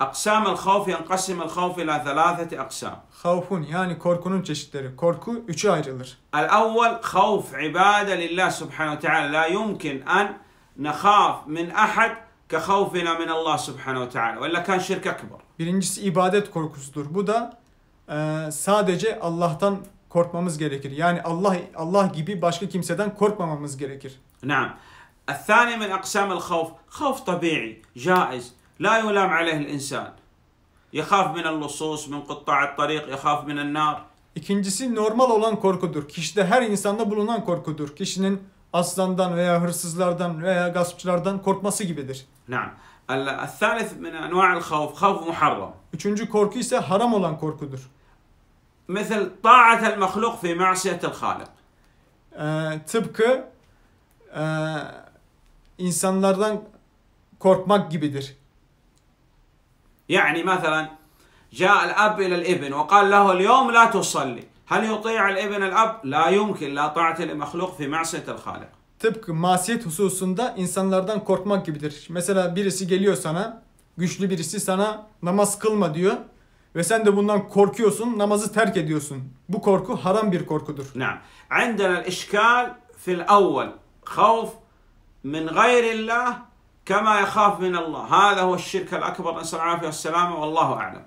Aksam el havf yankasim el havf ila thalathati aksam. Havfun yani korkunun çeşitleri. Korku üçe ayrılır. El avval havf ibade lillah subhanahu ve teala la yumkin an nekhaf min ahad ke havfina min Allah subhanahu ve teala. Vella kan şirk ekber. Birincisi ibadet korkusudur. Bu da e, sadece Allah'tan korkmamız gerekir. Yani Allah Allah gibi başka kimseden korkmamamız gerekir. Naam. الثاني من أقسام الخوف خوف طبيعي جائز لا يلام عليه الإنسان يخاف من اللصوص من قطاع الطريق يخاف من النار İkincisi normal olan korkudur. Kişide her insanda bulunan korkudur. Kişinin aslandan veya hırsızlardan veya gaspçılardan korkması gibidir. نعم. الثالث Üçüncü korku ise haram olan korkudur. Mesel, طاعة المخلوق fi معصية الخالق. Ee, tıpkı e, insanlardan korkmak gibidir. يعني مثلا جاء الأب إلى الابن وقال له اليوم لا تصلي هل يطيع الابن الأب؟ لا يمكن لا طاعة لمخلوق في معصية الخالق Tıpkı masiyet hususunda insanlardan korkmak gibidir. Mesela birisi geliyor sana, güçlü birisi sana namaz kılma diyor ve sen de bundan korkuyorsun, namazı terk ediyorsun. Bu korku haram bir korkudur. نعم. عندنا الإشكال fil الأول خوف min غير الله Kema yakhaf min Allah. Hâle huve şirkel akbar. Nesel afiye vesselâme vallahu a'lem.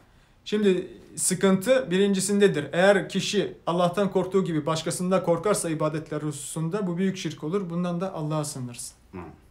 Şimdi sıkıntı birincisindedir. Eğer kişi Allah'tan korktuğu gibi başkasında korkarsa ibadetler hususunda bu büyük şirk olur. Bundan da Allah'a sınırsın. Hmm.